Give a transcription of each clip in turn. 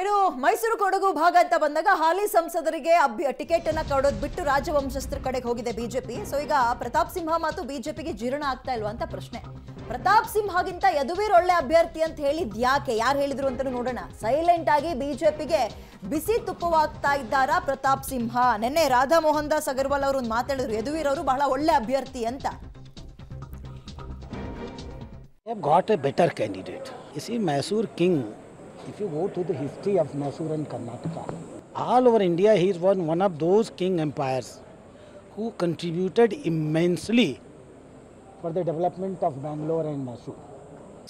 ಇನ್ನು ಮೈಸೂರು ಕೊಡಗು ಭಾಗ ಅಂತ ಬಂದಾಗ ಹಾಲಿ ಸಂಸದರಿಗೆ ಅಭ್ಯ ಟಿಕೆಟ್ ಅನ್ನ ಕೊಡೋದು ಬಿಟ್ಟು ರಾಜವಂಶಸ್ಥರ ಕಡೆಗೆ ಹೋಗಿದೆ ಬಿಜೆಪಿ ಸೊ ಈಗ ಪ್ರತಾಪ್ ಸಿಂಹ ಮಾತು ಬಿಜೆಪಿಗೆ ಜೀರ್ಣ ಆಗ್ತಾ ಇಲ್ವಾ ಅಂತ ಪ್ರಶ್ನೆ ಪ್ರತಾಪ್ ಗಿಂತ ಯದುವೀರ್ ಒಳ್ಳೆ ಅಭ್ಯರ್ಥಿ ಅಂತ ಹೇಳಿದ್ ಯಾಕೆ ಯಾರು ಹೇಳಿದ್ರು ಅಂತ ನೋಡೋಣ ಸೈಲೆಂಟ್ ಆಗಿ ಬಿಜೆಪಿಗೆ ಬಿಸಿ ತುಪ್ಪವಾಗ್ತಾ ಇದ್ದಾರ ಪ್ರತಾಪ್ ಸಿಂಹ ನಿನ್ನೆ ರಾಧಾ ಮೋಹನ್ ದಾಸ್ ಅಗರ್ವಾಲ್ ಅವರು ಮಾತಾಡಿದ್ರು ಯದುವೀರ್ ಅವರು ಬಹಳ ಒಳ್ಳೆ ಅಭ್ಯರ್ಥಿ ಅಂತ got a better candidate king If you go to the history of Mysore and Karnataka, all over India, he is one, one of those king empires who contributed immensely for the development of Bangalore and Mysore.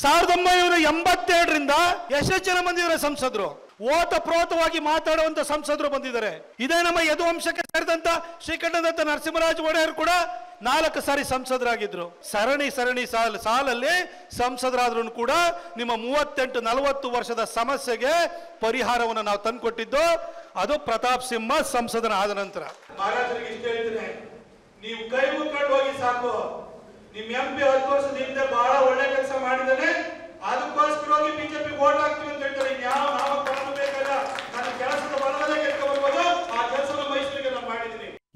ಸಾವಿರದ ಒಂಬೈನೂರ ಎಂಬತ್ತೆರಡರಿಂದ ಎಷ್ಟು ಜನ ಸಂಸದರು ಓತ ಪ್ರೋತವಾಗಿ ಮಾತಾಡುವಂತ ಸಂಸದರು ಬಂದಿದ್ದಾರೆ ಇದೇ ಯದುವಂಶಕ್ಕೆ ಸೇರಿದಂತ ಶ್ರೀಕಂಠದತ್ತ ನರಸಿಂಹರಾಜ ಒಡೆಯರ್ ಕೂಡ ನಾಲ್ಕು ಸಾರಿ ಸಂಸದರಾಗಿದ್ರು ಸರಣಿ ಸರಣಿ ಸಾಲ ಸಾಲಲ್ಲಿ ಸಂಸದರಾದ್ರೂ ಕೂಡ ನಿಮ್ಮ ಮೂವತ್ತೆಂಟು ನಲವತ್ತು ವರ್ಷದ ಸಮಸ್ಯೆಗೆ ಪರಿಹಾರವನ್ನು ನಾವು ತಂದುಕೊಟ್ಟಿದ್ದು ಅದು ಪ್ರತಾಪ್ ಸಿಂಹ ಸಂಸದನ ಆದ ನಂತರ ನೀವು ಕೈ ಮುಕ್ಕೊಂಡು ಹೋಗಿ ಸಾಕು ನಿಮ್ ಎಂಪಿ ಹತ್ತು ವರ್ಷದ ಹಿಂದೆ ಬಹಳ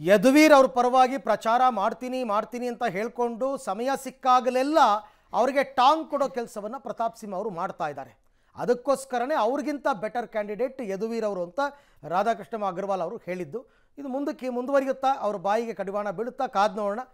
ಯದುವೀರ್ ಅವ್ರ ಪರವಾಗಿ ಪ್ರಚಾರ ಮಾಡ್ತೀನಿ ಮಾಡ್ತೀನಿ ಅಂತ ಹೇಳಿಕೊಂಡು ಸಮಯ ಸಿಕ್ಕಾಗಲೆಲ್ಲ ಅವರಿಗೆ ಟಾಂಗ್ ಕೊಡೋ ಕೆಲಸವನ್ನು ಪ್ರತಾಪ್ ಸಿಂಹ ಅವರು ಮಾಡ್ತಾ ಇದ್ದಾರೆ ಅದಕ್ಕೋಸ್ಕರನೇ ಅವ್ರಿಗಿಂತ ಬೆಟರ್ ಕ್ಯಾಂಡಿಡೇಟ್ ಯದುವೀರ್ ಅವರು ಅಂತ ರಾಧಾಕೃಷ್ಣ ಅಗರ್ವಾಲ್ ಅವರು ಹೇಳಿದ್ದು ಇದು ಮುಂದಕ್ಕೆ ಮುಂದುವರಿಯುತ್ತಾ ಅವ್ರ ಬಾಯಿಗೆ ಕಡಿವಾಣ ಬೀಳುತ್ತಾ ಕಾದ್ ನೋಡೋಣ